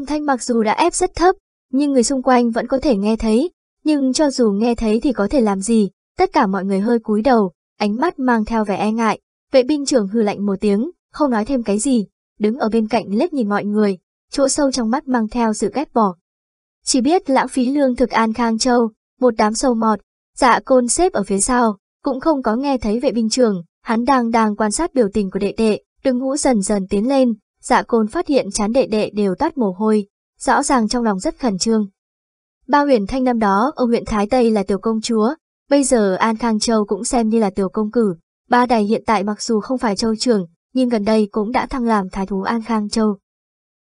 Âm thanh mặc dù đã ép rất thấp, nhưng người xung quanh vẫn có thể nghe thấy, nhưng cho dù nghe thấy thì có thể làm gì, tất cả mọi người hơi cúi đầu, ánh mắt mang theo vẻ e ngại. Vệ binh trưởng hư lạnh một tiếng, không nói thêm cái gì, đứng ở bên cạnh lếp nhìn mọi người, chỗ sâu trong mắt mang theo sự ghét bỏ. Chỉ biết lãng phí lương thực An Khang Châu, một đám sâu mọt, dạ côn xếp ở phía sau, cũng không có nghe thấy vệ binh trưởng, hắn đang đang quan sát biểu tình của đệ đệ, đường ngũ dần dần tiến lên, Dạ côn phát hiện chán đệ đệ đều tắt mồ hôi, rõ ràng trong lòng rất khẩn trương. Ba huyền thanh năm đó ông huyện Thái Tây là tiểu công chúa, bây giờ An Khang Châu cũng xem như là tiểu công cử. Ba đài hiện tại mặc dù không phải châu trưởng, nhưng gần đây cũng đã thăng làm thái thú An Khang Châu.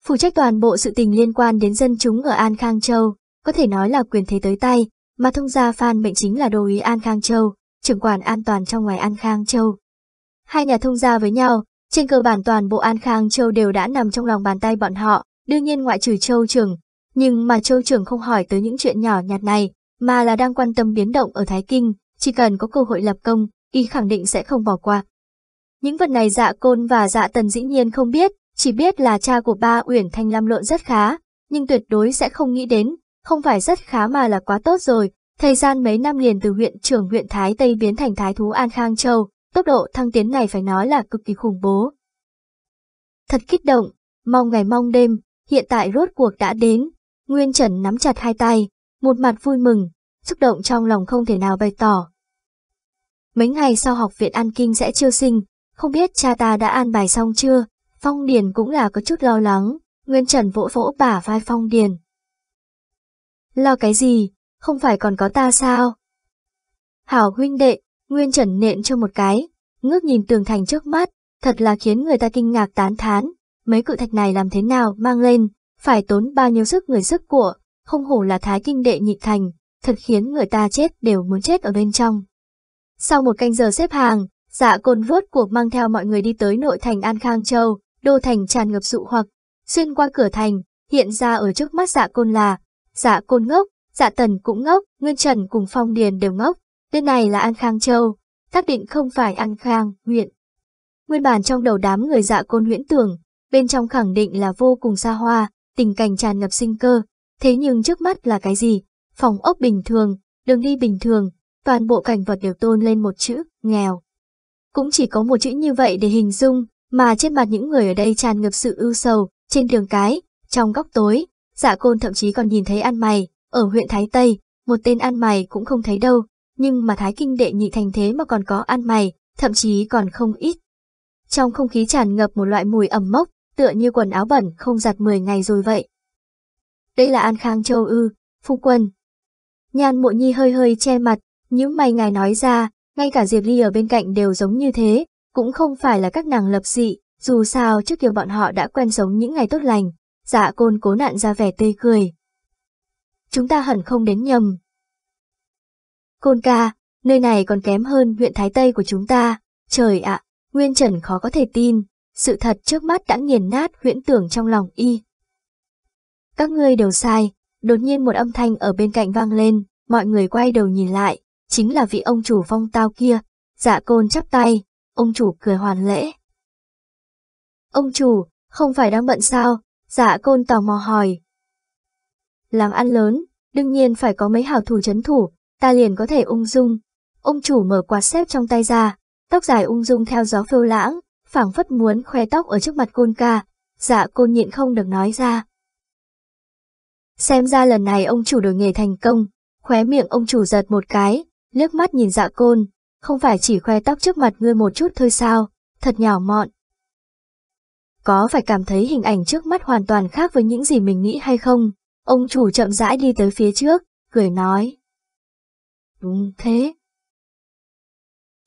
Phụ trách toàn bộ sự tình liên quan đến dân chúng ở An Khang Châu, có thể nói là quyền thế tới tay, mà thông gia Phan Mệnh chính là đô ý An Khang Châu, trưởng quản an toàn trong ngoài An Khang Châu. Hai nhà thông gia với nhau, trên cơ bản toàn bộ An Khang Châu đều đã nằm trong lòng bàn tay bọn họ, đương nhiên ngoại trừ Châu Trường. Nhưng mà Châu Trường không hỏi tới những chuyện nhỏ nhặt này, mà là đang quan tâm biến động ở Thái Kinh, chỉ cần có cơ hội lập công, y khẳng định sẽ không bỏ qua. Những vật này dạ côn và dạ tần dĩ nhiên không biết, chỉ biết là cha của ba Uyển Thanh Lam lộn rất khá, nhưng tuyệt đối sẽ không nghĩ đến, không phải rất khá mà là quá tốt rồi. Thời gian mấy năm liền từ huyện trưởng huyện Thái Tây biến thành Thái Thú An Khang Châu, Tốc độ thăng tiến này phải nói là cực kỳ khủng bố. Thật kích động, mong ngày mong đêm, hiện tại rốt cuộc đã đến. Nguyên Trần nắm chặt hai tay, một mặt vui mừng, xúc động trong lòng không thể nào bày tỏ. Mấy ngày sau học viện An Kinh sẽ chiêu sinh, không biết cha ta đã an bài xong chưa, Phong Điền cũng là có chút lo lắng, Nguyên Trần vỗ vỗ bả vai Phong Điền. Lo cái gì, không phải còn có ta sao? Hảo huynh đệ, Nguyên Trần nện cho một cái, ngước nhìn tường thành trước mắt, thật là khiến người ta kinh ngạc tán thán. Mấy cự thạch này làm thế nào mang lên, phải tốn bao nhiêu sức người sức của, không hổ là thái kinh đệ nhị thành, thật khiến người ta chết đều muốn chết ở bên trong. Sau một canh giờ xếp hàng, dạ côn vớt cuộc mang theo mọi người đi tới nội thành An Khang Châu, đô thành tràn ngập dụ hoặc, xuyên qua cửa thành, hiện ra ở trước mắt dạ côn là, dạ côn ngốc, dạ tần cũng ngốc, Nguyên Trần cùng Phong Điền đều ngốc, Tên này là An Khang Châu, xác định không phải An Khang, huyện. Nguyên bản trong đầu đám người dạ côn huyễn tưởng, bên trong khẳng định là vô cùng xa hoa, tình cảnh tràn ngập sinh cơ, thế nhưng trước mắt là cái gì? Phòng ốc bình thường, đường đi bình thường, toàn bộ cảnh vật đều tôn lên một chữ, nghèo. Cũng chỉ có một chữ như vậy để hình dung, mà trên mặt những người ở đây tràn ngập sự ưu sầu, trên đường cái, trong góc tối, dạ côn thậm chí còn nhìn thấy ăn mày, ở huyện Thái Tây, một tên ăn mày cũng không thấy đâu, nhưng mà thái kinh đệ nhị thành thế mà còn có ăn mày, thậm chí còn không ít. Trong không khí tràn ngập một loại mùi ẩm mốc, tựa như quần áo bẩn không giặt 10 ngày rồi vậy. Đây là An Khang Châu ư, phu quân. Nhan mộ nhi hơi hơi che mặt, những mày ngài nói ra, ngay cả Diệp Ly ở bên cạnh đều giống như thế, cũng không phải là các nàng lập dị, dù sao trước kia bọn họ đã quen sống những ngày tốt lành, dạ côn cố nạn ra vẻ tươi cười. Chúng ta hẳn không đến nhầm, Côn ca, nơi này còn kém hơn huyện Thái Tây của chúng ta. Trời ạ, Nguyên Trần khó có thể tin, sự thật trước mắt đã nghiền nát huyễn tưởng trong lòng y. Các ngươi đều sai, đột nhiên một âm thanh ở bên cạnh vang lên, mọi người quay đầu nhìn lại, chính là vị ông chủ phong tao kia, dạ côn chắp tay, ông chủ cười hoàn lễ. Ông chủ, không phải đang bận sao, dạ côn tò mò hỏi. Làm ăn lớn, đương nhiên phải có mấy hảo thủ chấn thủ, ta liền có thể ung dung. Ông chủ mở quạt xếp trong tay ra, tóc dài ung dung theo gió phiêu lãng, phảng phất muốn khoe tóc ở trước mặt côn ca, dạ côn nhịn không được nói ra. Xem ra lần này ông chủ đổi nghề thành công, khóe miệng ông chủ giật một cái, liếc mắt nhìn dạ côn, không phải chỉ khoe tóc trước mặt ngươi một chút thôi sao, thật nhỏ mọn. Có phải cảm thấy hình ảnh trước mắt hoàn toàn khác với những gì mình nghĩ hay không? Ông chủ chậm rãi đi tới phía trước, cười nói thế.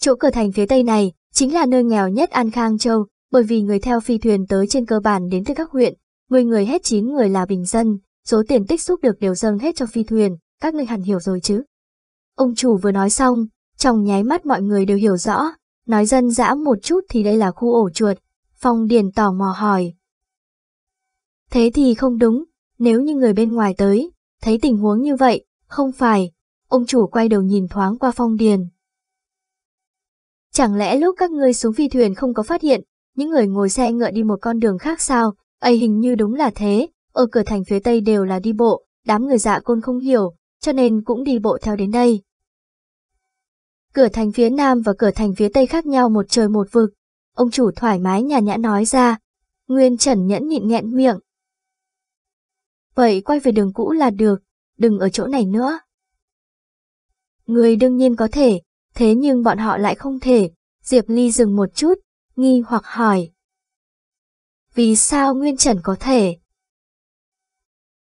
Chỗ cửa thành phía tây này chính là nơi nghèo nhất An Khang Châu, bởi vì người theo phi thuyền tới trên cơ bản đến từ các huyện, 10 người hết chín người là bình dân, số tiền tích xúc được đều dâng hết cho phi thuyền, các ngươi hẳn hiểu rồi chứ. Ông chủ vừa nói xong, trong nháy mắt mọi người đều hiểu rõ, nói dân dã một chút thì đây là khu ổ chuột, Phong Điền tò mò hỏi. Thế thì không đúng, nếu như người bên ngoài tới, thấy tình huống như vậy, không phải, ông chủ quay đầu nhìn thoáng qua phong điền. Chẳng lẽ lúc các ngươi xuống phi thuyền không có phát hiện, những người ngồi xe ngựa đi một con đường khác sao, ấy hình như đúng là thế, ở cửa thành phía tây đều là đi bộ, đám người dạ côn không hiểu, cho nên cũng đi bộ theo đến đây. Cửa thành phía nam và cửa thành phía tây khác nhau một trời một vực, ông chủ thoải mái nhà nhã nói ra, Nguyên Trần nhẫn nhịn nghẹn miệng. Vậy quay về đường cũ là được, đừng ở chỗ này nữa. Người đương nhiên có thể, thế nhưng bọn họ lại không thể. Diệp Ly dừng một chút, nghi hoặc hỏi. Vì sao Nguyên Trần có thể?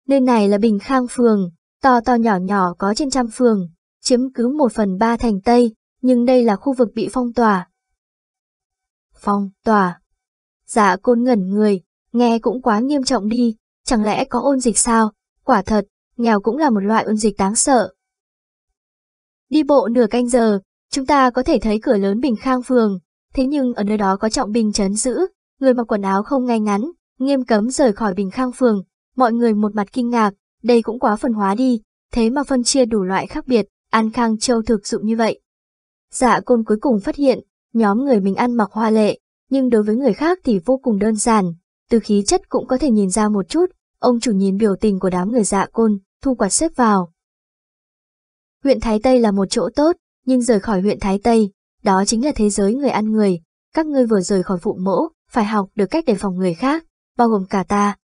Nơi này là Bình Khang Phường, to to nhỏ nhỏ có trên trăm phường, chiếm cứ một phần ba thành Tây, nhưng đây là khu vực bị phong tỏa. Phong tỏa. Dạ côn ngẩn người, nghe cũng quá nghiêm trọng đi, chẳng lẽ có ôn dịch sao? Quả thật, nghèo cũng là một loại ôn dịch đáng sợ. Đi bộ nửa canh giờ, chúng ta có thể thấy cửa lớn Bình Khang Phường, thế nhưng ở nơi đó có trọng bình chấn giữ, người mặc quần áo không ngay ngắn, nghiêm cấm rời khỏi Bình Khang Phường, mọi người một mặt kinh ngạc, đây cũng quá phần hóa đi, thế mà phân chia đủ loại khác biệt, An Khang Châu thực dụng như vậy. Dạ côn cuối cùng phát hiện, nhóm người mình ăn mặc hoa lệ, nhưng đối với người khác thì vô cùng đơn giản, từ khí chất cũng có thể nhìn ra một chút, ông chủ nhìn biểu tình của đám người dạ côn, thu quạt xếp vào, Huyện Thái Tây là một chỗ tốt, nhưng rời khỏi huyện Thái Tây, đó chính là thế giới người ăn người. Các ngươi vừa rời khỏi phụ mẫu, phải học được cách đề phòng người khác, bao gồm cả ta.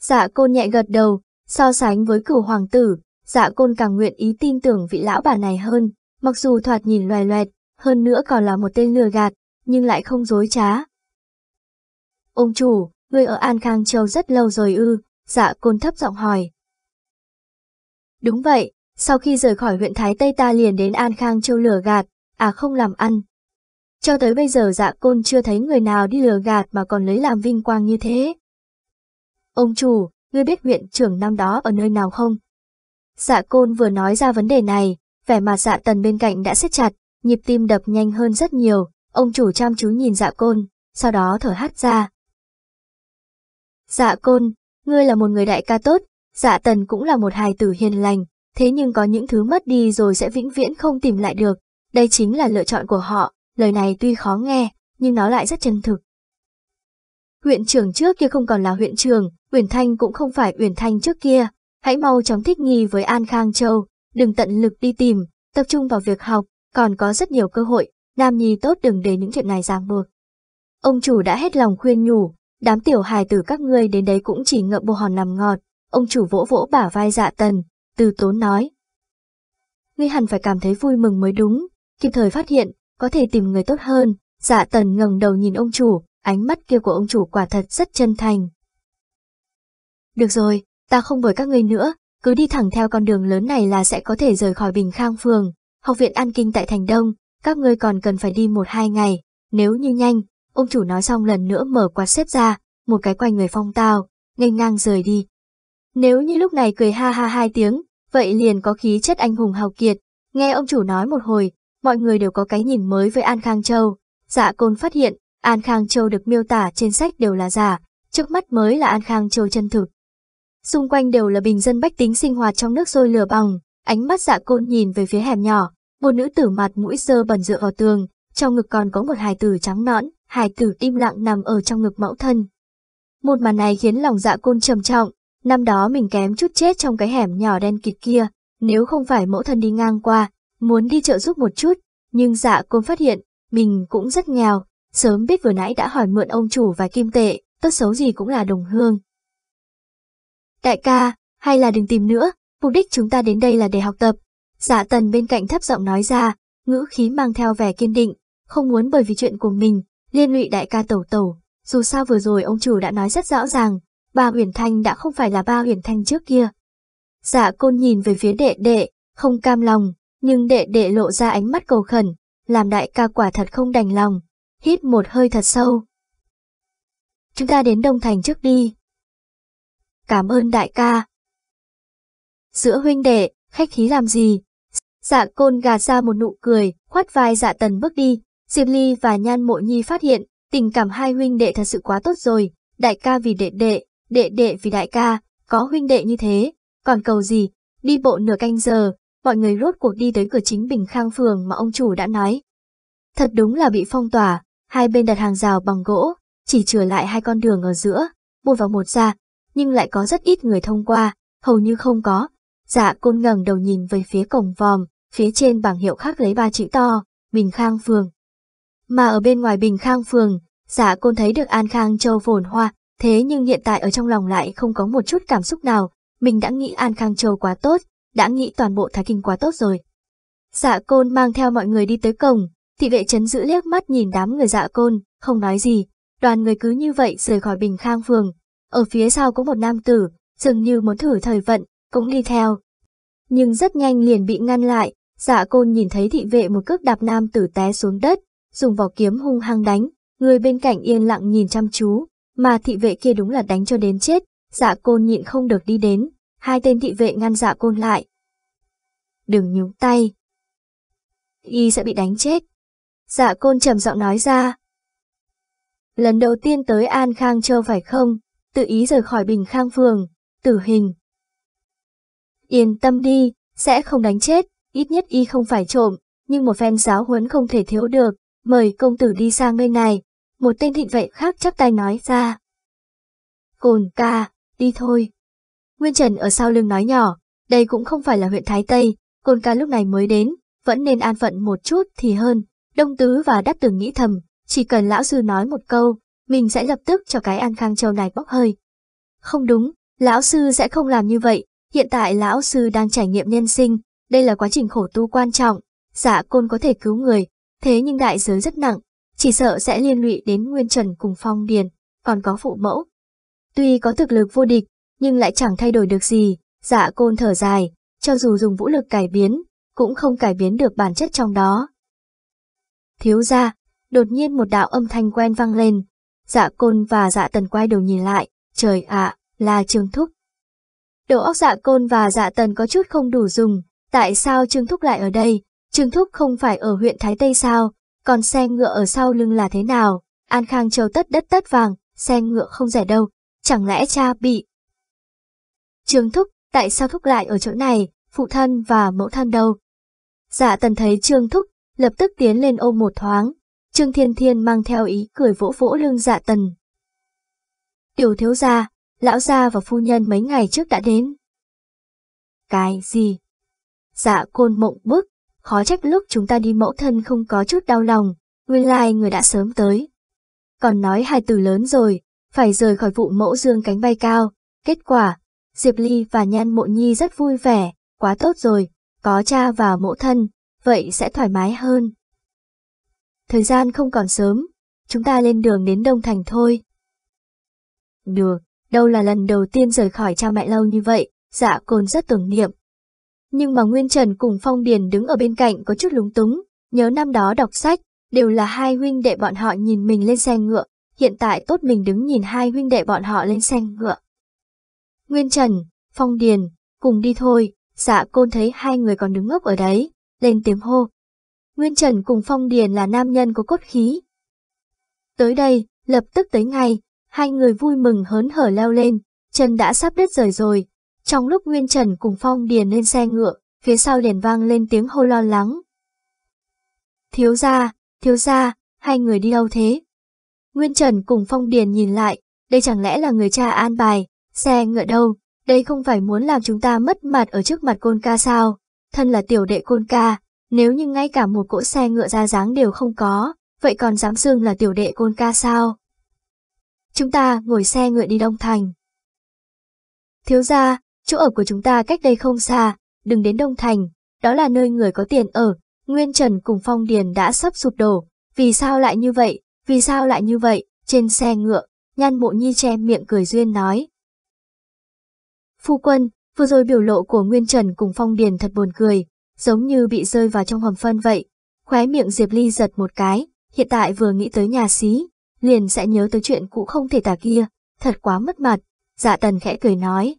Dạ côn nhẹ gật đầu, so sánh với cửu hoàng tử, dạ côn càng nguyện ý tin tưởng vị lão bà này hơn, mặc dù thoạt nhìn loài loẹt, hơn nữa còn là một tên lừa gạt, nhưng lại không dối trá. Ông chủ, ngươi ở An Khang Châu rất lâu rồi ư, dạ côn thấp giọng hỏi. Đúng vậy, sau khi rời khỏi huyện Thái Tây ta liền đến An Khang Châu lừa gạt, à không làm ăn. Cho tới bây giờ dạ côn chưa thấy người nào đi lừa gạt mà còn lấy làm vinh quang như thế. Ông chủ, ngươi biết huyện trưởng năm đó ở nơi nào không? Dạ côn vừa nói ra vấn đề này, vẻ mặt dạ tần bên cạnh đã siết chặt, nhịp tim đập nhanh hơn rất nhiều, ông chủ chăm chú nhìn dạ côn, sau đó thở hắt ra. Dạ côn, ngươi là một người đại ca tốt, dạ tần cũng là một hài tử hiền lành, Thế nhưng có những thứ mất đi rồi sẽ vĩnh viễn không tìm lại được, đây chính là lựa chọn của họ, lời này tuy khó nghe, nhưng nó lại rất chân thực. Huyện trưởng trước kia không còn là huyện trưởng, Uyển Thanh cũng không phải Uyển Thanh trước kia, hãy mau chóng thích nghi với An Khang Châu, đừng tận lực đi tìm, tập trung vào việc học, còn có rất nhiều cơ hội, nam nhi tốt đừng để những chuyện này ràng buộc. Ông chủ đã hết lòng khuyên nhủ, đám tiểu hài tử các ngươi đến đấy cũng chỉ ngậm bồ hòn nằm ngọt, ông chủ vỗ vỗ bả vai dạ tần, từ tốn nói. Ngươi hẳn phải cảm thấy vui mừng mới đúng, kịp thời phát hiện, có thể tìm người tốt hơn, dạ tần ngẩng đầu nhìn ông chủ, ánh mắt kia của ông chủ quả thật rất chân thành. Được rồi, ta không bởi các ngươi nữa, cứ đi thẳng theo con đường lớn này là sẽ có thể rời khỏi Bình Khang Phường, học viện An Kinh tại Thành Đông, các ngươi còn cần phải đi một hai ngày, nếu như nhanh, ông chủ nói xong lần nữa mở quạt xếp ra, một cái quanh người phong tao, nghênh ngang rời đi, nếu như lúc này cười ha ha hai tiếng, vậy liền có khí chất anh hùng hào kiệt. Nghe ông chủ nói một hồi, mọi người đều có cái nhìn mới với An Khang Châu. Dạ Côn phát hiện, An Khang Châu được miêu tả trên sách đều là giả, trước mắt mới là An Khang Châu chân thực. Xung quanh đều là bình dân bách tính sinh hoạt trong nước sôi lửa bỏng, ánh mắt dạ côn nhìn về phía hẻm nhỏ, một nữ tử mặt mũi sơ bẩn dựa vào tường, trong ngực còn có một hài tử trắng nõn, hài tử im lặng nằm ở trong ngực mẫu thân. Một màn này khiến lòng dạ côn trầm trọng, Năm đó mình kém chút chết trong cái hẻm nhỏ đen kịt kia, nếu không phải mẫu thân đi ngang qua, muốn đi trợ giúp một chút, nhưng dạ côn phát hiện, mình cũng rất nghèo, sớm biết vừa nãy đã hỏi mượn ông chủ vài kim tệ, tốt xấu gì cũng là đồng hương. Đại ca, hay là đừng tìm nữa, mục đích chúng ta đến đây là để học tập. Dạ tần bên cạnh thấp giọng nói ra, ngữ khí mang theo vẻ kiên định, không muốn bởi vì chuyện của mình, liên lụy đại ca tẩu tẩu. Dù sao vừa rồi ông chủ đã nói rất rõ ràng, ba Huyền Thanh đã không phải là ba Huyền Thanh trước kia. Dạ côn nhìn về phía đệ đệ, không cam lòng, nhưng đệ đệ lộ ra ánh mắt cầu khẩn, làm đại ca quả thật không đành lòng, hít một hơi thật sâu. Chúng ta đến Đông Thành trước đi. Cảm ơn đại ca. Giữa huynh đệ, khách khí làm gì? Dạ côn gạt ra một nụ cười, khoát vai dạ tần bước đi, Diệp Ly và Nhan Mộ Nhi phát hiện, tình cảm hai huynh đệ thật sự quá tốt rồi, đại ca vì đệ đệ, đệ đệ vì đại ca, có huynh đệ như thế, còn cầu gì, đi bộ nửa canh giờ, mọi người rốt cuộc đi tới cửa chính Bình Khang Phường mà ông chủ đã nói. Thật đúng là bị phong tỏa, hai bên đặt hàng rào bằng gỗ, chỉ chừa lại hai con đường ở giữa, một vào một ra, nhưng lại có rất ít người thông qua, hầu như không có. Dạ côn ngẩng đầu nhìn về phía cổng vòm, phía trên bảng hiệu khác lấy ba chữ to, Bình Khang Phường. Mà ở bên ngoài Bình Khang Phường, dạ côn thấy được An Khang Châu phồn hoa, Thế nhưng hiện tại ở trong lòng lại không có một chút cảm xúc nào, mình đã nghĩ An Khang Châu quá tốt, đã nghĩ toàn bộ Thái Kinh quá tốt rồi. Dạ côn mang theo mọi người đi tới cổng, thị vệ chấn giữ liếc mắt nhìn đám người dạ côn, không nói gì, đoàn người cứ như vậy rời khỏi Bình Khang Phường. Ở phía sau có một nam tử, dường như muốn thử thời vận, cũng đi theo. Nhưng rất nhanh liền bị ngăn lại, dạ côn nhìn thấy thị vệ một cước đạp nam tử té xuống đất, dùng vỏ kiếm hung hăng đánh, người bên cạnh yên lặng nhìn chăm chú, mà thị vệ kia đúng là đánh cho đến chết, dạ côn nhịn không được đi đến, hai tên thị vệ ngăn dạ côn lại. Đừng nhúng tay. Y sẽ bị đánh chết. Dạ côn trầm giọng nói ra. Lần đầu tiên tới An Khang Châu phải không? Tự ý rời khỏi Bình Khang Phường, tử hình. Yên tâm đi, sẽ không đánh chết, ít nhất y không phải trộm, nhưng một phen giáo huấn không thể thiếu được, mời công tử đi sang bên này, một tên thị vệ khác chắp tay nói ra. Cồn ca, đi thôi. Nguyên Trần ở sau lưng nói nhỏ, đây cũng không phải là huyện Thái Tây, Cồn ca lúc này mới đến, vẫn nên an phận một chút thì hơn. Đông Tứ và Đáp Tường nghĩ thầm, chỉ cần lão sư nói một câu, mình sẽ lập tức cho cái An Khang Châu này bốc hơi. Không đúng, lão sư sẽ không làm như vậy, hiện tại lão sư đang trải nghiệm nhân sinh, đây là quá trình khổ tu quan trọng, dạ côn có thể cứu người, thế nhưng đại giới rất nặng, chỉ sợ sẽ liên lụy đến Nguyên Trần cùng Phong Điền, còn có phụ mẫu. Tuy có thực lực vô địch, nhưng lại chẳng thay đổi được gì, dạ côn thở dài, cho dù dùng vũ lực cải biến, cũng không cải biến được bản chất trong đó. Thiếu ra, đột nhiên một đạo âm thanh quen vang lên, dạ côn và dạ tần quay đầu nhìn lại, trời ạ, là Trương Thúc. Đầu óc dạ côn và dạ tần có chút không đủ dùng, tại sao Trương Thúc lại ở đây, Trương Thúc không phải ở huyện Thái Tây sao, còn xe ngựa ở sau lưng là thế nào? An Khang châu tất đất tất vàng, xe ngựa không rẻ đâu, chẳng lẽ cha bị... Trương Thúc, tại sao Thúc lại ở chỗ này, phụ thân và mẫu thân đâu? Dạ tần thấy Trương Thúc, lập tức tiến lên ôm một thoáng. Trương Thiên Thiên mang theo ý cười vỗ vỗ lưng dạ tần. Tiểu thiếu gia, lão gia và phu nhân mấy ngày trước đã đến. Cái gì? Dạ côn mộng bức, khó trách lúc chúng ta đi mẫu thân không có chút đau lòng, nguyên lai like người đã sớm tới. Còn nói hai từ lớn rồi, phải rời khỏi vụ mẫu dương cánh bay cao, kết quả, Diệp Ly và Nhan Mộ Nhi rất vui vẻ, quá tốt rồi, có cha và mẫu thân, vậy sẽ thoải mái hơn. Thời gian không còn sớm, chúng ta lên đường đến Đông Thành thôi. Được, đâu là lần đầu tiên rời khỏi cha mẹ lâu như vậy, dạ côn rất tưởng niệm, nhưng mà Nguyên Trần cùng Phong Điền đứng ở bên cạnh có chút lúng túng, nhớ năm đó đọc sách, đều là hai huynh đệ bọn họ nhìn mình lên xe ngựa, hiện tại tốt mình đứng nhìn hai huynh đệ bọn họ lên xe ngựa. Nguyên Trần, Phong Điền, cùng đi thôi, dạ côn thấy hai người còn đứng ngốc ở đấy, lên tiếng hô. Nguyên Trần cùng Phong Điền là nam nhân có cốt khí. Tới đây, lập tức tới ngay, hai người vui mừng hớn hở leo lên, trần đã sắp đứt rời rồi, trong lúc Nguyên Trần cùng Phong điền lên xe ngựa, phía sau liền vang lên tiếng hô lo lắng. Thiếu gia, thiếu gia, hai người đi đâu thế? Nguyên Trần cùng Phong Điền nhìn lại, đây chẳng lẽ là người cha an bài, xe ngựa đâu, đây không phải muốn làm chúng ta mất mặt ở trước mặt côn ca sao? Thân là tiểu đệ côn ca, nếu như ngay cả một cỗ xe ngựa ra dáng đều không có, vậy còn dám xương là tiểu đệ côn ca sao? Chúng ta ngồi xe ngựa đi Đông Thành. Thiếu gia, Chỗ ở của chúng ta cách đây không xa, đừng đến Đông Thành, đó là nơi người có tiền ở, Nguyên Trần cùng Phong Điền đã sắp sụp đổ, vì sao lại như vậy, vì sao lại như vậy, trên xe ngựa, nhan bộ nhi che miệng cười duyên nói. Phu quân, vừa rồi biểu lộ của Nguyên Trần cùng Phong Điền thật buồn cười, giống như bị rơi vào trong hầm phân vậy, khóe miệng Diệp Ly giật một cái, hiện tại vừa nghĩ tới nhà xí, liền sẽ nhớ tới chuyện cũ không thể tả kia, thật quá mất mặt, dạ tần khẽ cười nói.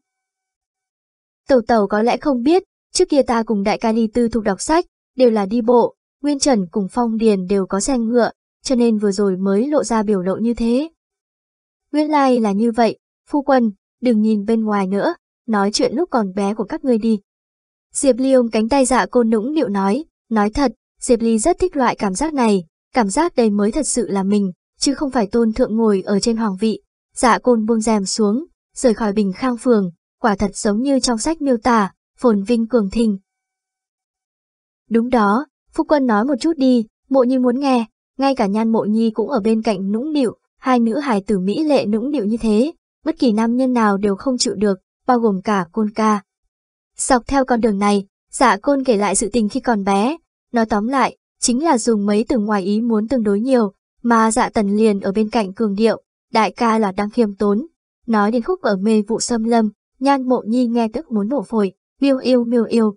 Tẩu tẩu có lẽ không biết, trước kia ta cùng đại ca ly tư thuộc đọc sách, đều là đi bộ, Nguyên Trần cùng Phong Điền đều có xe ngựa, cho nên vừa rồi mới lộ ra biểu lộ như thế. Nguyên lai like là như vậy, phu quân, đừng nhìn bên ngoài nữa, nói chuyện lúc còn bé của các ngươi đi. Diệp Ly ôm cánh tay dạ cô nũng nịu nói, nói thật, Diệp Ly rất thích loại cảm giác này, cảm giác đây mới thật sự là mình, chứ không phải tôn thượng ngồi ở trên hoàng vị. Dạ côn buông rèm xuống, rời khỏi bình khang phường, quả thật giống như trong sách miêu tả, phồn vinh cường thình Đúng đó, phu Quân nói một chút đi, mộ nhi muốn nghe, ngay cả nhan mộ nhi cũng ở bên cạnh nũng điệu hai nữ hài tử Mỹ lệ nũng điệu như thế, bất kỳ nam nhân nào đều không chịu được, bao gồm cả côn ca. Dọc theo con đường này, dạ côn kể lại sự tình khi còn bé, nói tóm lại, chính là dùng mấy từ ngoài ý muốn tương đối nhiều, mà dạ tần liền ở bên cạnh cường điệu, đại ca là đang khiêm tốn, nói đến khúc ở mê vụ xâm lâm, Nhan mộ nhi nghe tức muốn nổ phổi, miêu yêu miêu yêu.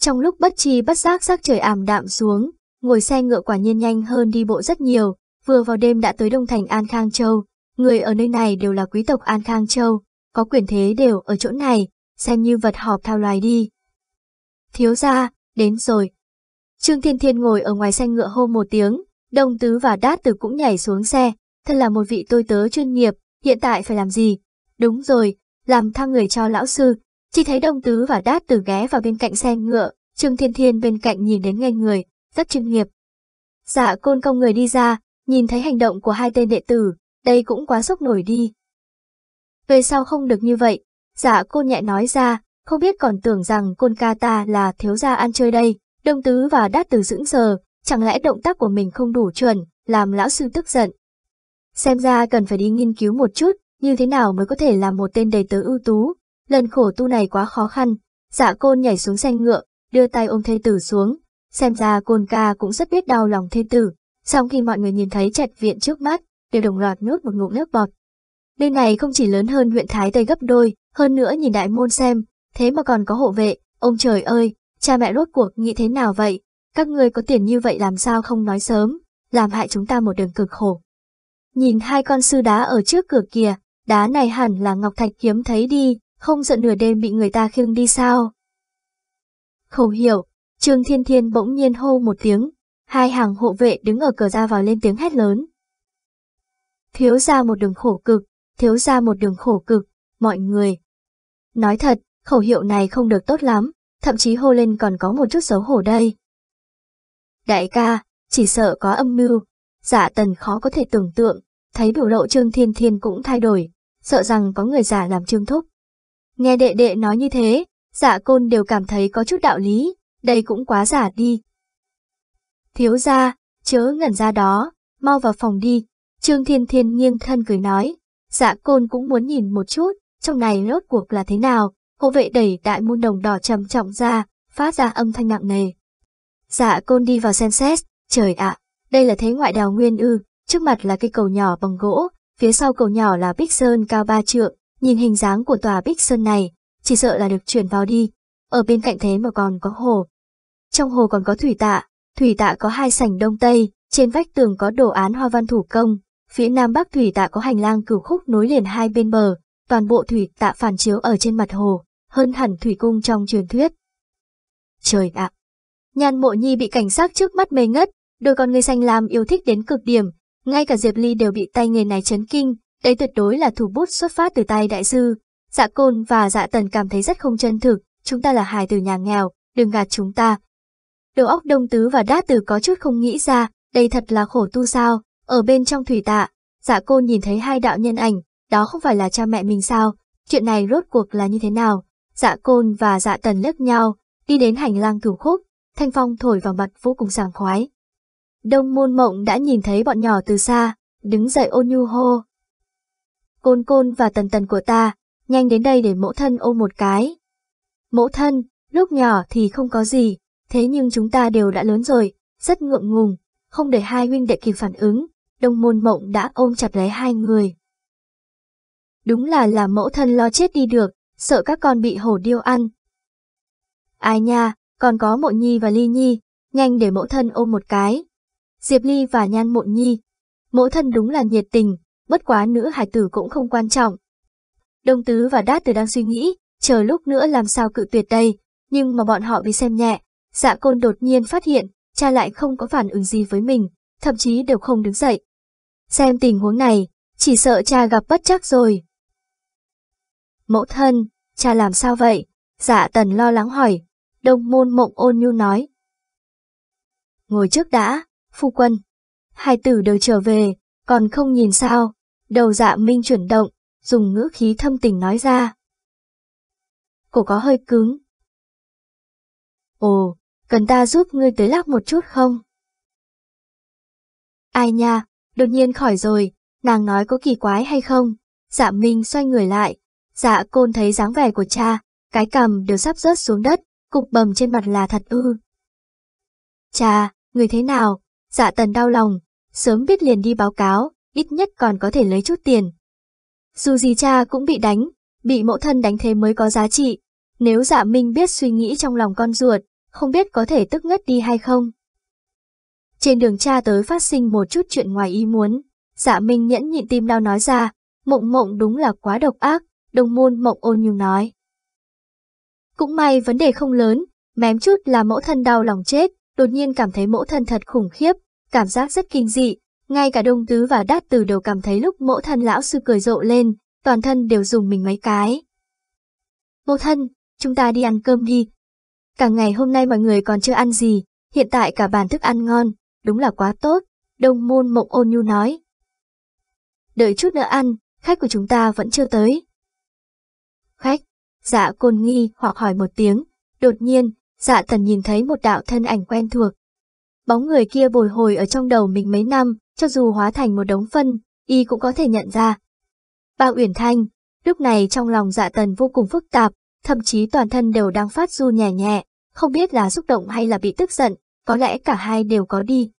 Trong lúc bất chi bất giác sắc trời ảm đạm xuống, ngồi xe ngựa quả nhiên nhanh hơn đi bộ rất nhiều, vừa vào đêm đã tới Đông Thành An Khang Châu. Người ở nơi này đều là quý tộc An Khang Châu, có quyền thế đều ở chỗ này, xem như vật họp thao loài đi. Thiếu gia, đến rồi. Trương Thiên Thiên ngồi ở ngoài xe ngựa hô một tiếng, Đông Tứ và Đát Tử cũng nhảy xuống xe, thật là một vị tôi tớ chuyên nghiệp, hiện tại phải làm gì? Đúng rồi, làm thang người cho lão sư. Chỉ thấy đồng tứ và đát tử ghé vào bên cạnh xe ngựa, Trương Thiên Thiên bên cạnh nhìn đến ngay người, rất chuyên nghiệp. Dạ côn công người đi ra, nhìn thấy hành động của hai tên đệ tử, đây cũng quá sốc nổi đi. Về sao không được như vậy, dạ côn nhẹ nói ra, không biết còn tưởng rằng côn ca ta là thiếu gia ăn chơi đây, đông tứ và đát tử dưỡng sờ, chẳng lẽ động tác của mình không đủ chuẩn, làm lão sư tức giận. Xem ra cần phải đi nghiên cứu một chút, như thế nào mới có thể là một tên đầy tớ ưu tú. Lần khổ tu này quá khó khăn, dạ côn nhảy xuống xe ngựa, đưa tay ôm thê tử xuống. Xem ra côn ca cũng rất biết đau lòng thê tử, sau khi mọi người nhìn thấy trạch viện trước mắt, đều đồng loạt nuốt một ngụm nước bọt. Nơi này không chỉ lớn hơn huyện Thái Tây gấp đôi, hơn nữa nhìn đại môn xem, thế mà còn có hộ vệ, ông trời ơi, cha mẹ rốt cuộc nghĩ thế nào vậy, các ngươi có tiền như vậy làm sao không nói sớm, làm hại chúng ta một đường cực khổ. Nhìn hai con sư đá ở trước cửa kia. Đá này hẳn là Ngọc Thạch kiếm thấy đi, không giận nửa đêm bị người ta khiêng đi sao. Không hiểu, Trương Thiên Thiên bỗng nhiên hô một tiếng, hai hàng hộ vệ đứng ở cửa ra vào lên tiếng hét lớn. Thiếu ra một đường khổ cực, thiếu ra một đường khổ cực, mọi người. Nói thật, khẩu hiệu này không được tốt lắm, thậm chí hô lên còn có một chút xấu hổ đây. Đại ca, chỉ sợ có âm mưu, giả tần khó có thể tưởng tượng, thấy biểu lộ Trương Thiên Thiên cũng thay đổi, sợ rằng có người giả làm Trương Thúc. Nghe đệ đệ nói như thế, giả dạ côn đều cảm thấy có chút đạo lý, đây cũng quá giả đi. Thiếu ra, chớ ngẩn ra đó, mau vào phòng đi, Trương Thiên Thiên nghiêng thân cười nói, dạ côn cũng muốn nhìn một chút, trong này rốt cuộc là thế nào, hộ vệ đẩy đại môn đồng đỏ trầm trọng ra, phát ra âm thanh nặng nề. Dạ côn đi vào xem xét, trời ạ, đây là thế ngoại đào nguyên ư, Trước mặt là cây cầu nhỏ bằng gỗ, phía sau cầu nhỏ là bích sơn cao ba trượng, nhìn hình dáng của tòa bích sơn này, chỉ sợ là được chuyển vào đi. Ở bên cạnh thế mà còn có hồ. Trong hồ còn có thủy tạ, thủy tạ có hai sảnh đông tây, trên vách tường có đồ án hoa văn thủ công, phía nam bắc thủy tạ có hành lang cửu khúc nối liền hai bên bờ, toàn bộ thủy tạ phản chiếu ở trên mặt hồ, hơn hẳn thủy cung trong truyền thuyết. Trời ạ! nhàn mộ nhi bị cảnh sát trước mắt mê ngất, đôi con người xanh lam yêu thích đến cực điểm, ngay cả Diệp Ly đều bị tay nghề này chấn kinh, đây tuyệt đối là thủ bút xuất phát từ tay đại sư. Dạ Côn và Dạ Tần cảm thấy rất không chân thực, chúng ta là hài từ nhà nghèo, đừng gạt chúng ta. Đầu óc đông tứ và đát từ có chút không nghĩ ra, đây thật là khổ tu sao, ở bên trong thủy tạ, Dạ Côn nhìn thấy hai đạo nhân ảnh, đó không phải là cha mẹ mình sao, chuyện này rốt cuộc là như thế nào. Dạ Côn và Dạ Tần lướt nhau, đi đến hành lang thủ khúc, thanh phong thổi vào mặt vô cùng sảng khoái. Đông môn mộng đã nhìn thấy bọn nhỏ từ xa, đứng dậy ôn nhu hô. Côn côn và tần tần của ta, nhanh đến đây để mẫu thân ôm một cái. Mẫu thân, lúc nhỏ thì không có gì, thế nhưng chúng ta đều đã lớn rồi, rất ngượng ngùng, không để hai huynh đệ kịp phản ứng, đông môn mộng đã ôm chặt lấy hai người. Đúng là là mẫu thân lo chết đi được, sợ các con bị hổ điêu ăn. Ai nha, còn có mộ nhi và ly nhi, nhanh để mẫu thân ôm một cái. Diệp Ly và Nhan Mộn Nhi. mẫu thân đúng là nhiệt tình, bất quá nữ hải tử cũng không quan trọng. Đông Tứ và Đát Tử đang suy nghĩ, chờ lúc nữa làm sao cự tuyệt đây, nhưng mà bọn họ bị xem nhẹ. Dạ côn đột nhiên phát hiện, cha lại không có phản ứng gì với mình, thậm chí đều không đứng dậy. Xem tình huống này, chỉ sợ cha gặp bất chắc rồi. Mẫu thân, cha làm sao vậy? Dạ tần lo lắng hỏi, đông môn mộng ôn nhu nói. Ngồi trước đã, Phu quân, hai tử đều trở về, còn không nhìn sao, đầu dạ minh chuyển động, dùng ngữ khí thâm tình nói ra. Cổ có hơi cứng. Ồ, cần ta giúp ngươi tới lắc một chút không? Ai nha, đột nhiên khỏi rồi, nàng nói có kỳ quái hay không? Dạ Minh xoay người lại, dạ côn thấy dáng vẻ của cha, cái cầm đều sắp rớt xuống đất, cục bầm trên mặt là thật ư. Cha, người thế nào, Dạ tần đau lòng, sớm biết liền đi báo cáo, ít nhất còn có thể lấy chút tiền. Dù gì cha cũng bị đánh, bị mẫu thân đánh thế mới có giá trị. Nếu dạ minh biết suy nghĩ trong lòng con ruột, không biết có thể tức ngất đi hay không. Trên đường cha tới phát sinh một chút chuyện ngoài ý muốn, dạ minh nhẫn nhịn tim đau nói ra, mộng mộng đúng là quá độc ác, đồng môn mộng ôn nhung nói. Cũng may vấn đề không lớn, mém chút là mẫu thân đau lòng chết, đột nhiên cảm thấy mẫu thân thật khủng khiếp, cảm giác rất kinh dị. Ngay cả đông tứ và đát từ đều cảm thấy lúc mẫu thân lão sư cười rộ lên, toàn thân đều dùng mình mấy cái. Mẫu thân, chúng ta đi ăn cơm đi. Cả ngày hôm nay mọi người còn chưa ăn gì, hiện tại cả bàn thức ăn ngon, đúng là quá tốt, đông môn mộng ôn nhu nói. Đợi chút nữa ăn, khách của chúng ta vẫn chưa tới. Khách, dạ côn nghi hoặc hỏi một tiếng, đột nhiên, dạ tần nhìn thấy một đạo thân ảnh quen thuộc. Bóng người kia bồi hồi ở trong đầu mình mấy năm, cho dù hóa thành một đống phân, y cũng có thể nhận ra. Ba Uyển Thanh, lúc này trong lòng dạ tần vô cùng phức tạp, thậm chí toàn thân đều đang phát du nhẹ nhẹ, không biết là xúc động hay là bị tức giận, có lẽ cả hai đều có đi.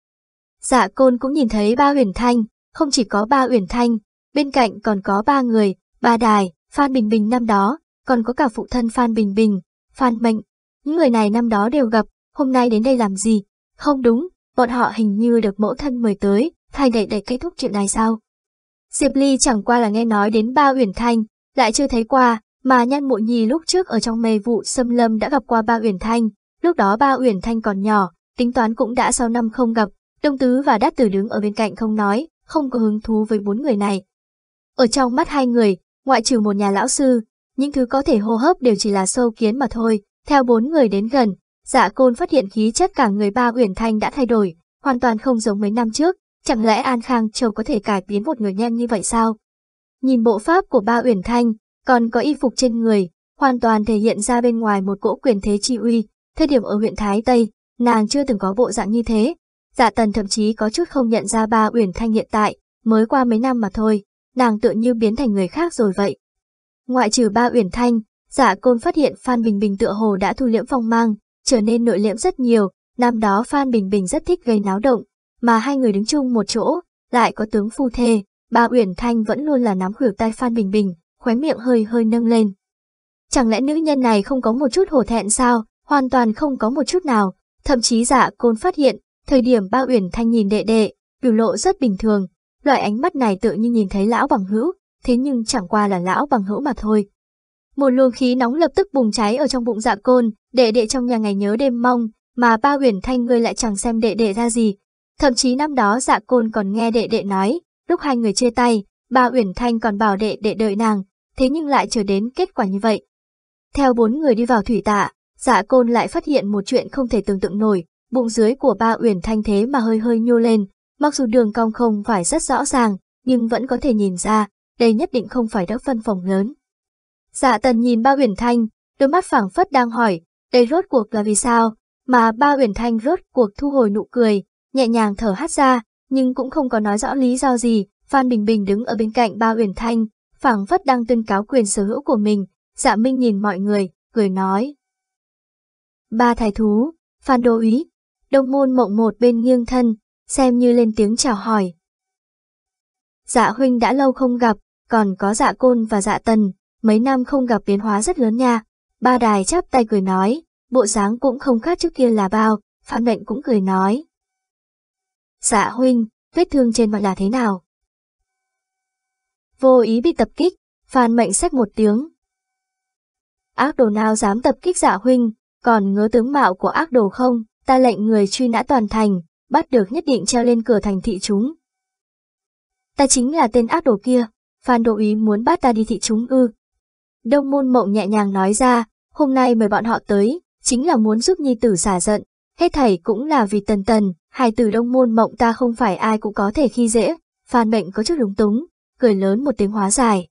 Dạ côn cũng nhìn thấy ba Uyển Thanh, không chỉ có ba Uyển Thanh, bên cạnh còn có ba người, ba đài, Phan Bình Bình năm đó, còn có cả phụ thân Phan Bình Bình, Phan Mệnh, những người này năm đó đều gặp, hôm nay đến đây làm gì? Không đúng, bọn họ hình như được mẫu thân mời tới, thay để đẩy kết thúc chuyện này sao? Diệp Ly chẳng qua là nghe nói đến ba Uyển Thanh, lại chưa thấy qua, mà nhan mộ nhi lúc trước ở trong mê vụ xâm lâm đã gặp qua ba Uyển Thanh, lúc đó ba Uyển Thanh còn nhỏ, tính toán cũng đã sau năm không gặp, Đông Tứ và Đát Tử đứng ở bên cạnh không nói, không có hứng thú với bốn người này. Ở trong mắt hai người, ngoại trừ một nhà lão sư, những thứ có thể hô hấp đều chỉ là sâu kiến mà thôi, theo bốn người đến gần, dạ côn phát hiện khí chất cả người ba Uyển Thanh đã thay đổi, hoàn toàn không giống mấy năm trước, chẳng lẽ An Khang Châu có thể cải biến một người nhanh như vậy sao? Nhìn bộ pháp của ba Uyển Thanh, còn có y phục trên người, hoàn toàn thể hiện ra bên ngoài một cỗ quyền thế chi uy, thời điểm ở huyện Thái Tây, nàng chưa từng có bộ dạng như thế. Dạ tần thậm chí có chút không nhận ra ba Uyển Thanh hiện tại, mới qua mấy năm mà thôi, nàng tự như biến thành người khác rồi vậy. Ngoại trừ ba Uyển Thanh, Dạ Côn phát hiện Phan Bình Bình tựa hồ đã thu liễm phong mang, trở nên nội liễm rất nhiều, năm đó Phan Bình Bình rất thích gây náo động, mà hai người đứng chung một chỗ, lại có tướng phu thê, bà Uyển Thanh vẫn luôn là nắm khuỷu tay Phan Bình Bình, khóe miệng hơi hơi nâng lên. Chẳng lẽ nữ nhân này không có một chút hổ thẹn sao, hoàn toàn không có một chút nào, thậm chí Dạ Côn phát hiện, thời điểm ba Uyển Thanh nhìn đệ đệ, biểu lộ rất bình thường, loại ánh mắt này tự như nhìn thấy lão bằng hữu, thế nhưng chẳng qua là lão bằng hữu mà thôi, một luồng khí nóng lập tức bùng cháy ở trong bụng dạ côn, đệ đệ trong nhà ngày nhớ đêm mong, mà ba uyển thanh ngươi lại chẳng xem đệ đệ ra gì. Thậm chí năm đó dạ côn còn nghe đệ đệ nói, lúc hai người chia tay, ba uyển thanh còn bảo đệ đệ đợi nàng, thế nhưng lại chờ đến kết quả như vậy. Theo bốn người đi vào thủy tạ, dạ côn lại phát hiện một chuyện không thể tưởng tượng nổi, bụng dưới của ba uyển thanh thế mà hơi hơi nhô lên, mặc dù đường cong không phải rất rõ ràng, nhưng vẫn có thể nhìn ra, đây nhất định không phải đã phân phòng lớn. Dạ tần nhìn ba huyền thanh, đôi mắt phảng phất đang hỏi, đây rốt cuộc là vì sao, mà ba huyền thanh rốt cuộc thu hồi nụ cười, nhẹ nhàng thở hát ra, nhưng cũng không có nói rõ lý do gì, Phan Bình Bình đứng ở bên cạnh ba huyền thanh, phảng phất đang tuyên cáo quyền sở hữu của mình, dạ minh nhìn mọi người, cười nói. Ba thái thú, Phan Đô Ý, Đông Môn Mộng một bên nghiêng thân, xem như lên tiếng chào hỏi. Dạ huynh đã lâu không gặp, còn có dạ côn và dạ tần, mấy năm không gặp biến hóa rất lớn nha. Ba đài chắp tay cười nói, bộ dáng cũng không khác trước kia là bao, Phạm Mệnh cũng cười nói. Dạ huynh, vết thương trên mặt là thế nào? Vô ý bị tập kích, Phan Mệnh xách một tiếng. Ác đồ nào dám tập kích dạ huynh, còn ngớ tướng mạo của ác đồ không, ta lệnh người truy nã toàn thành, bắt được nhất định treo lên cửa thành thị chúng. Ta chính là tên ác đồ kia, Phan Đỗ Ý muốn bắt ta đi thị chúng ư, Đông môn mộng nhẹ nhàng nói ra, hôm nay mời bọn họ tới, chính là muốn giúp nhi tử xả giận. Hết thảy cũng là vì tần tần, hài tử đông môn mộng ta không phải ai cũng có thể khi dễ. Phan mệnh có chút đúng túng, cười lớn một tiếng hóa giải.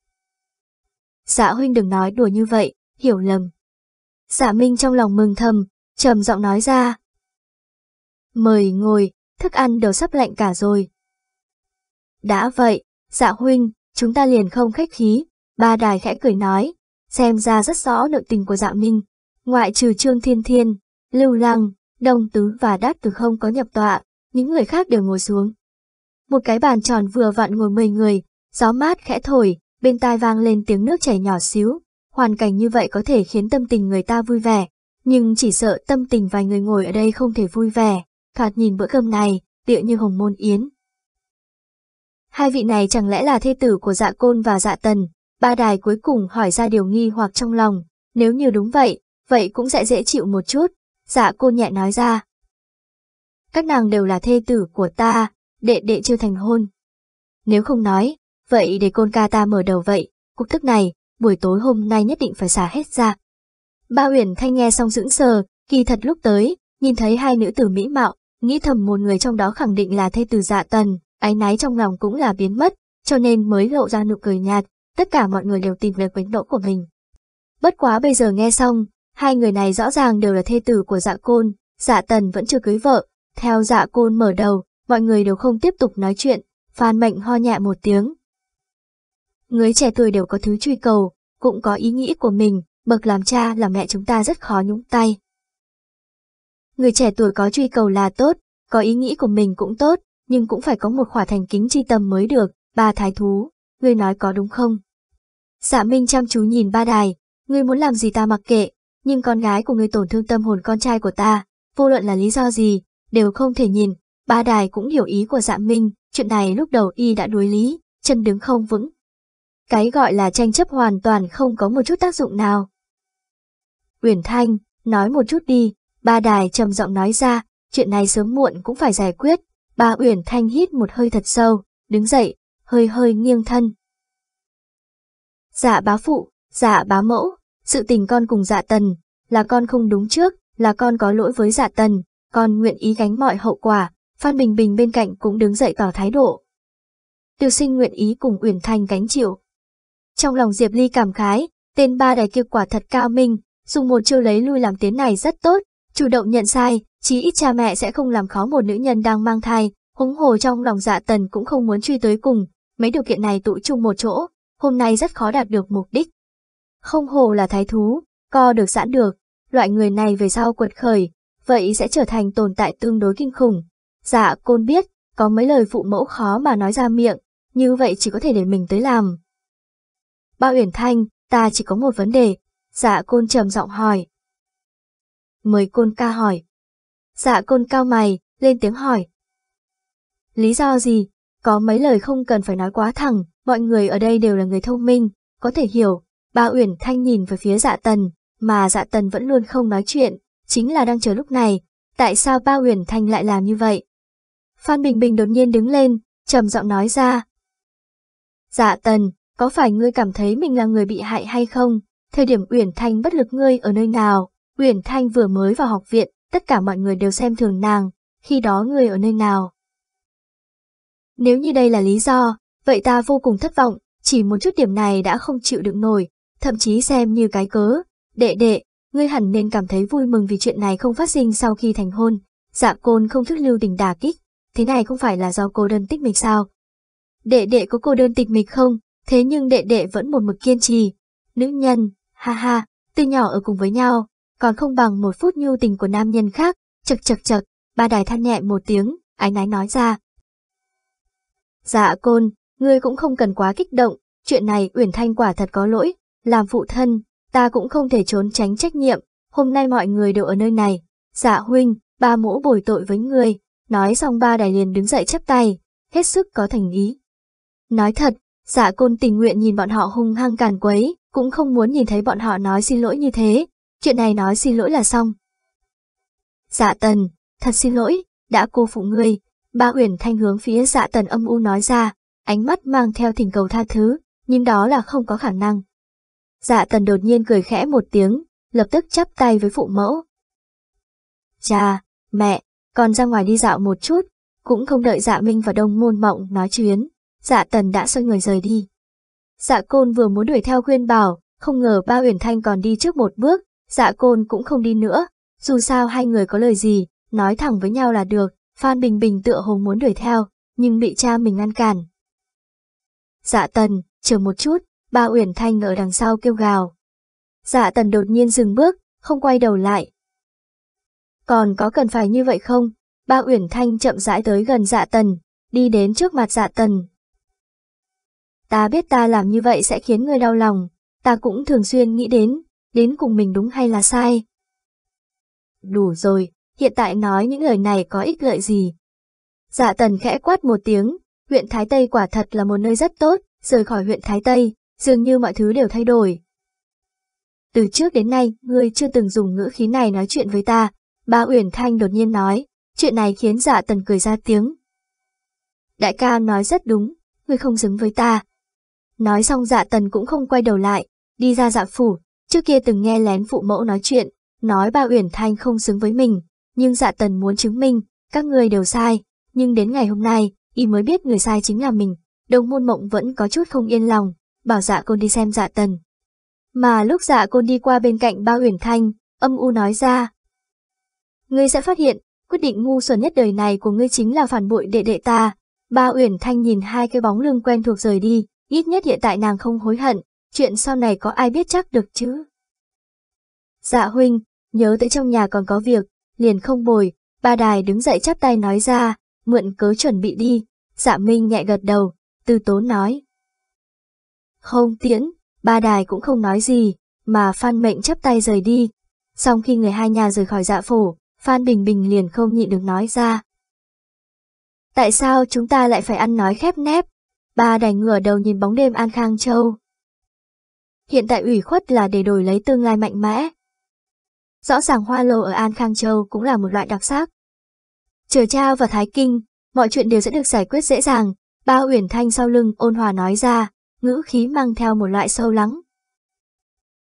Dạ huynh đừng nói đùa như vậy, hiểu lầm. Dạ minh trong lòng mừng thầm, trầm giọng nói ra. Mời ngồi, thức ăn đều sắp lạnh cả rồi. Đã vậy, dạ huynh, chúng ta liền không khách khí, ba đài khẽ cười nói, xem ra rất rõ nội tình của dạ minh. Ngoại trừ Trương Thiên Thiên, Lưu Lăng, Đông Tứ và Đát Từ không có nhập tọa, những người khác đều ngồi xuống. Một cái bàn tròn vừa vặn ngồi mười người, gió mát khẽ thổi, bên tai vang lên tiếng nước chảy nhỏ xíu. Hoàn cảnh như vậy có thể khiến tâm tình người ta vui vẻ, nhưng chỉ sợ tâm tình vài người ngồi ở đây không thể vui vẻ, thoạt nhìn bữa cơm này, tựa như hồng môn yến. Hai vị này chẳng lẽ là thê tử của dạ côn và dạ tần, Ba đài cuối cùng hỏi ra điều nghi hoặc trong lòng, nếu như đúng vậy, vậy cũng sẽ dễ chịu một chút, dạ cô nhẹ nói ra. Các nàng đều là thê tử của ta, đệ đệ chưa thành hôn. Nếu không nói, vậy để con ca ta mở đầu vậy, cục thức này, buổi tối hôm nay nhất định phải xả hết ra. Ba Uyển Thanh nghe xong dưỡng sờ, kỳ thật lúc tới, nhìn thấy hai nữ tử mỹ mạo, nghĩ thầm một người trong đó khẳng định là thê tử dạ tần, ái náy trong lòng cũng là biến mất, cho nên mới lộ ra nụ cười nhạt, tất cả mọi người đều tìm về quyến đỗ của mình. Bất quá bây giờ nghe xong, hai người này rõ ràng đều là thê tử của dạ côn, dạ tần vẫn chưa cưới vợ, theo dạ côn mở đầu, mọi người đều không tiếp tục nói chuyện, phan mệnh ho nhẹ một tiếng. Người trẻ tuổi đều có thứ truy cầu, cũng có ý nghĩ của mình, bậc làm cha làm mẹ chúng ta rất khó nhúng tay. Người trẻ tuổi có truy cầu là tốt, có ý nghĩ của mình cũng tốt, nhưng cũng phải có một khỏa thành kính tri tâm mới được, ba thái thú, ngươi nói có đúng không? Dạ Minh chăm chú nhìn ba đài, ngươi muốn làm gì ta mặc kệ, nhưng con gái của ngươi tổn thương tâm hồn con trai của ta, vô luận là lý do gì, đều không thể nhìn. Ba đài cũng hiểu ý của dạ Minh, chuyện này lúc đầu y đã đối lý, chân đứng không vững. Cái gọi là tranh chấp hoàn toàn không có một chút tác dụng nào. Uyển Thanh, nói một chút đi, ba đài trầm giọng nói ra, chuyện này sớm muộn cũng phải giải quyết. Ba Uyển Thanh hít một hơi thật sâu, đứng dậy, hơi hơi nghiêng thân. Dạ bá phụ, dạ bá mẫu, sự tình con cùng dạ tần, là con không đúng trước, là con có lỗi với dạ tần, con nguyện ý gánh mọi hậu quả, Phan Bình Bình bên cạnh cũng đứng dậy tỏ thái độ. Tiêu sinh nguyện ý cùng Uyển Thành gánh chịu. Trong lòng Diệp Ly cảm khái, tên ba đài kia quả thật cao minh, dùng một chiêu lấy lui làm tiến này rất tốt, chủ động nhận sai, chí ít cha mẹ sẽ không làm khó một nữ nhân đang mang thai, húng hồ trong lòng dạ tần cũng không muốn truy tới cùng, mấy điều kiện này tụ chung một chỗ, hôm nay rất khó đạt được mục đích. Không hồ là thái thú, co được giãn được, loại người này về sau quật khởi, vậy sẽ trở thành tồn tại tương đối kinh khủng. Dạ, côn biết, có mấy lời phụ mẫu khó mà nói ra miệng, như vậy chỉ có thể để mình tới làm. Bao Uyển Thanh, ta chỉ có một vấn đề, dạ côn trầm giọng hỏi. Mời côn ca hỏi. Dạ côn cao mày, lên tiếng hỏi. Lý do gì, có mấy lời không cần phải nói quá thẳng, mọi người ở đây đều là người thông minh, có thể hiểu. Ba Uyển Thanh nhìn về phía dạ tần, mà dạ tần vẫn luôn không nói chuyện, chính là đang chờ lúc này. Tại sao Ba Uyển Thanh lại làm như vậy? Phan Bình Bình đột nhiên đứng lên, trầm giọng nói ra. Dạ tần, có phải ngươi cảm thấy mình là người bị hại hay không? Thời điểm Uyển Thanh bất lực ngươi ở nơi nào? Uyển Thanh vừa mới vào học viện, tất cả mọi người đều xem thường nàng, khi đó ngươi ở nơi nào? Nếu như đây là lý do, vậy ta vô cùng thất vọng, chỉ một chút điểm này đã không chịu đựng nổi, thậm chí xem như cái cớ. Đệ đệ, ngươi hẳn nên cảm thấy vui mừng vì chuyện này không phát sinh sau khi thành hôn. Dạ côn không thức lưu tình đà kích, thế này không phải là do cô đơn tích mịch sao? Đệ đệ có cô đơn tịch mịch không? Thế nhưng đệ đệ vẫn một mực kiên trì. Nữ nhân, ha ha, từ nhỏ ở cùng với nhau, còn không bằng một phút nhu tình của nam nhân khác, chật chật chật, ba đài than nhẹ một tiếng, ái nái nói ra, Dạ côn, ngươi cũng không cần quá kích động, chuyện này Uyển Thanh quả thật có lỗi, làm phụ thân, ta cũng không thể trốn tránh trách nhiệm, hôm nay mọi người đều ở nơi này. Dạ huynh, ba mũ bồi tội với ngươi, nói xong ba đài liền đứng dậy chấp tay, hết sức có thành ý. Nói thật, dạ côn tình nguyện nhìn bọn họ hung hăng càn quấy, cũng không muốn nhìn thấy bọn họ nói xin lỗi như thế, chuyện này nói xin lỗi là xong. Dạ tần, thật xin lỗi, đã cô phụ ngươi, Ba Uyển Thanh hướng phía dạ tần âm u nói ra, ánh mắt mang theo thỉnh cầu tha thứ, nhưng đó là không có khả năng. Dạ tần đột nhiên cười khẽ một tiếng, lập tức chắp tay với phụ mẫu. Cha, mẹ, con ra ngoài đi dạo một chút, cũng không đợi dạ minh và đông môn mộng nói chuyến, dạ tần đã xoay người rời đi. Dạ côn vừa muốn đuổi theo khuyên bảo, không ngờ ba Uyển Thanh còn đi trước một bước, dạ côn cũng không đi nữa, dù sao hai người có lời gì, nói thẳng với nhau là được, Phan Bình Bình tựa hồ muốn đuổi theo, nhưng bị cha mình ngăn cản. Dạ tần, chờ một chút, ba Uyển Thanh ở đằng sau kêu gào. Dạ tần đột nhiên dừng bước, không quay đầu lại. Còn có cần phải như vậy không? Ba Uyển Thanh chậm rãi tới gần dạ tần, đi đến trước mặt dạ tần. Ta biết ta làm như vậy sẽ khiến người đau lòng, ta cũng thường xuyên nghĩ đến, đến cùng mình đúng hay là sai. Đủ rồi, hiện tại nói những lời này có ích lợi gì. Dạ tần khẽ quát một tiếng, huyện Thái Tây quả thật là một nơi rất tốt, rời khỏi huyện Thái Tây, dường như mọi thứ đều thay đổi. Từ trước đến nay, ngươi chưa từng dùng ngữ khí này nói chuyện với ta, ba Uyển Thanh đột nhiên nói, chuyện này khiến dạ tần cười ra tiếng. Đại ca nói rất đúng, ngươi không xứng với ta. Nói xong dạ tần cũng không quay đầu lại, đi ra dạ phủ, trước kia từng nghe lén phụ mẫu nói chuyện, nói ba Uyển Thanh không xứng với mình, nhưng dạ tần muốn chứng minh, các người đều sai, nhưng đến ngày hôm nay, y mới biết người sai chính là mình, đồng môn mộng vẫn có chút không yên lòng, bảo dạ côn đi xem dạ tần. Mà lúc dạ côn đi qua bên cạnh ba uyển thanh, âm u nói ra. Ngươi sẽ phát hiện, quyết định ngu xuẩn nhất đời này của ngươi chính là phản bội đệ đệ ta. Ba Uyển Thanh nhìn hai cái bóng lưng quen thuộc rời đi, ít nhất hiện tại nàng không hối hận, chuyện sau này có ai biết chắc được chứ. Dạ huynh, nhớ tới trong nhà còn có việc, liền không bồi, ba đài đứng dậy chắp tay nói ra, mượn cớ chuẩn bị đi, dạ minh nhẹ gật đầu, tư tốn nói. Không tiễn, ba đài cũng không nói gì, mà Phan Mệnh chắp tay rời đi. Xong khi người hai nhà rời khỏi dạ phủ, Phan Bình Bình liền không nhịn được nói ra. Tại sao chúng ta lại phải ăn nói khép nép? Ba đài ngửa đầu nhìn bóng đêm An Khang Châu. Hiện tại ủy khuất là để đổi lấy tương lai mạnh mẽ, Rõ ràng hoa lô ở An Khang Châu cũng là một loại đặc sắc. Chờ cha và Thái Kinh, mọi chuyện đều sẽ được giải quyết dễ dàng, ba uyển thanh sau lưng ôn hòa nói ra, ngữ khí mang theo một loại sâu lắng.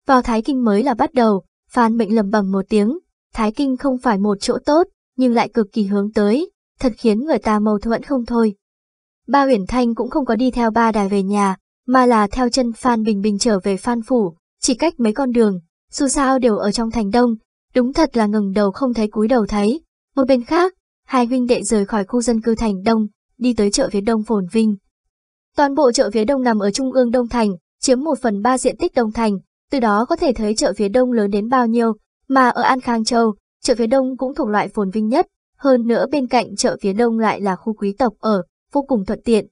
Vào Thái Kinh mới là bắt đầu, Phan Mệnh lầm bầm một tiếng, Thái Kinh không phải một chỗ tốt, nhưng lại cực kỳ hướng tới, thật khiến người ta mâu thuẫn không thôi. Ba Uyển Thanh cũng không có đi theo ba đài về nhà, mà là theo chân Phan Bình Bình trở về Phan Phủ, chỉ cách mấy con đường, dù sao đều ở trong thành đông, đúng thật là ngừng đầu không thấy cúi đầu thấy. Một bên khác, hai huynh đệ rời khỏi khu dân cư thành đông, đi tới chợ phía đông phồn vinh. Toàn bộ chợ phía đông nằm ở trung ương đông thành, chiếm một phần ba diện tích đông thành, từ đó có thể thấy chợ phía đông lớn đến bao nhiêu, mà ở An Khang Châu, chợ phía đông cũng thuộc loại phồn vinh nhất, hơn nữa bên cạnh chợ phía đông lại là khu quý tộc ở, vô cùng thuận tiện.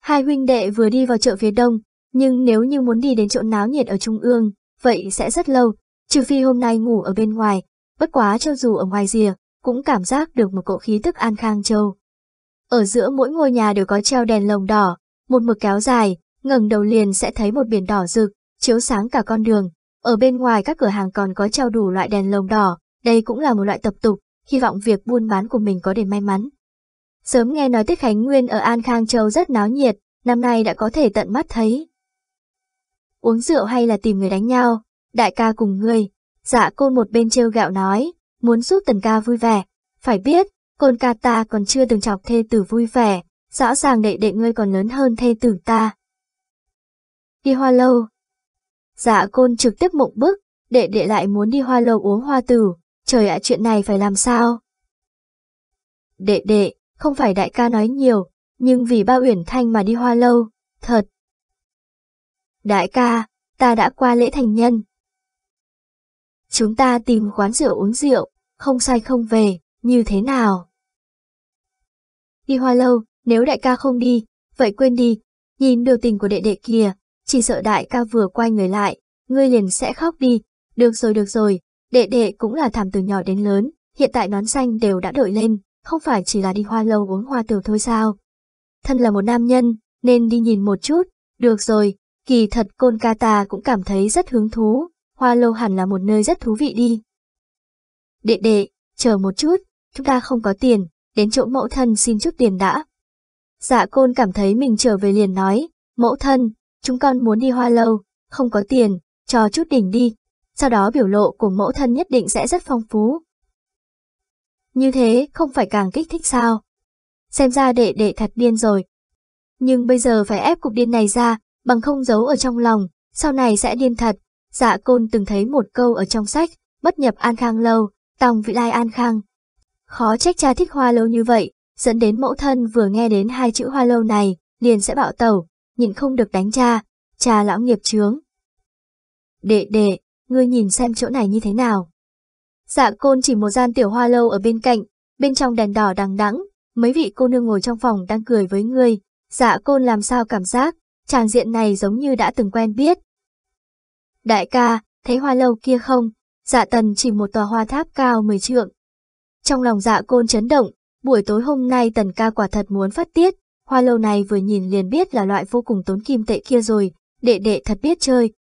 Hai huynh đệ vừa đi vào chợ phía đông, nhưng nếu như muốn đi đến chỗ náo nhiệt ở trung ương, vậy sẽ rất lâu, trừ phi hôm nay ngủ ở bên ngoài, bất quá cho dù ở ngoài rìa, cũng cảm giác được một cỗ khí tức an khang châu. Ở giữa mỗi ngôi nhà đều có treo đèn lồng đỏ, một mực kéo dài, ngẩng đầu liền sẽ thấy một biển đỏ rực, chiếu sáng cả con đường. Ở bên ngoài các cửa hàng còn có treo đủ loại đèn lồng đỏ, đây cũng là một loại tập tục, hy vọng việc buôn bán của mình có để may mắn. Sớm nghe nói Tết Khánh Nguyên ở An Khang Châu rất náo nhiệt, năm nay đã có thể tận mắt thấy uống rượu hay là tìm người đánh nhau, đại ca cùng ngươi. Dạ côn một bên trêu gạo nói, muốn giúp tần ca vui vẻ. Phải biết, côn ca ta còn chưa từng chọc thê tử vui vẻ, rõ ràng đệ đệ ngươi còn lớn hơn thê tử ta. Đi hoa lâu. Dạ côn trực tiếp mộng bức, đệ đệ lại muốn đi hoa lâu uống hoa tử, trời ạ chuyện này phải làm sao? Đệ đệ, không phải đại ca nói nhiều, nhưng vì bao uyển thanh mà đi hoa lâu, thật, Đại ca, ta đã qua lễ thành nhân. Chúng ta tìm quán rượu uống rượu, không say không về, như thế nào? Đi hoa lâu, nếu đại ca không đi, vậy quên đi, nhìn biểu tình của đệ đệ kia, chỉ sợ đại ca vừa quay người lại, ngươi liền sẽ khóc đi, được rồi được rồi, đệ đệ cũng là thảm từ nhỏ đến lớn, hiện tại nón xanh đều đã đội lên, không phải chỉ là đi hoa lâu uống hoa tiểu thôi sao. Thân là một nam nhân, nên đi nhìn một chút, được rồi, Kỳ thật Kolkata cũng cảm thấy rất hứng thú, Hoa lô hẳn là một nơi rất thú vị đi. Đệ đệ, chờ một chút, chúng ta không có tiền, đến chỗ mẫu thân xin chút tiền đã. Dạ côn cảm thấy mình trở về liền nói, mẫu thân, chúng con muốn đi hoa lâu, không có tiền, cho chút đỉnh đi, sau đó biểu lộ của mẫu thân nhất định sẽ rất phong phú. Như thế không phải càng kích thích sao? Xem ra đệ đệ thật điên rồi. Nhưng bây giờ phải ép cục điên này ra, bằng không giấu ở trong lòng, sau này sẽ điên thật. Dạ côn từng thấy một câu ở trong sách, bất nhập an khang lâu, tòng vị lai an khang. Khó trách cha thích hoa lâu như vậy, dẫn đến mẫu thân vừa nghe đến hai chữ hoa lâu này, liền sẽ bạo tẩu, nhịn không được đánh cha, cha lão nghiệp chướng. Đệ đệ, ngươi nhìn xem chỗ này như thế nào. Dạ côn chỉ một gian tiểu hoa lâu ở bên cạnh, bên trong đèn đỏ đằng đẵng, mấy vị cô nương ngồi trong phòng đang cười với ngươi, dạ côn làm sao cảm giác, chàng diện này giống như đã từng quen biết. Đại ca, thấy hoa lâu kia không? Dạ tần chỉ một tòa hoa tháp cao mười trượng. Trong lòng dạ côn chấn động, buổi tối hôm nay tần ca quả thật muốn phát tiết, hoa lâu này vừa nhìn liền biết là loại vô cùng tốn kim tệ kia rồi, đệ đệ thật biết chơi,